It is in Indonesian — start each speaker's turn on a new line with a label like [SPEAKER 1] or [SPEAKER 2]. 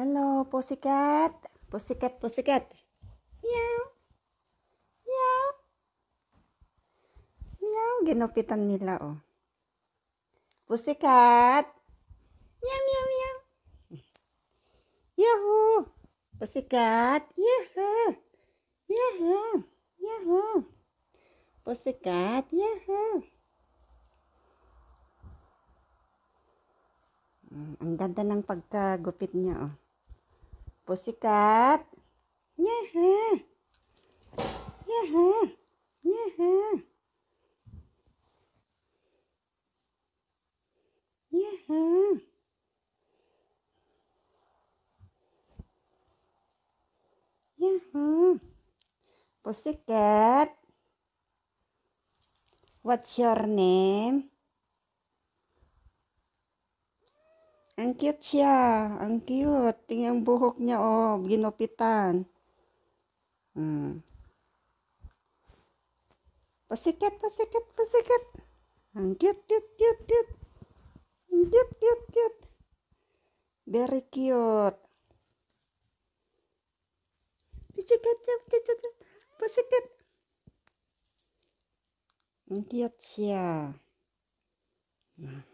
[SPEAKER 1] Hello, pussycat. Pussycat, pussycat.
[SPEAKER 2] Meow. Meow. Meow.
[SPEAKER 1] Ginupitan nila, oh. Pussycat.
[SPEAKER 2] Meow, meow, meow.
[SPEAKER 3] Yahoo. Pussycat. Yahoo. Yahoo. Yahoo. Pussycat. Yahoo.
[SPEAKER 2] Hmm, ang
[SPEAKER 1] ganda ng pagkagupit niya, oh. Pussycat. Nyaha.
[SPEAKER 4] Nyaha. Nyaha. Nyaha. Nyaha.
[SPEAKER 1] Pussycat. What's your name? Ang cute siya. Ang cute. Tingnan buhok niya. Oh, ginupitan.
[SPEAKER 4] Hmm. Pasikat, pasikat, pasikat. Ang cute, cute, cute, cute. Ang cute, cute, cute. Very cute. Pasikat, pasikat, pasikat. Ang cute siya. Hmm.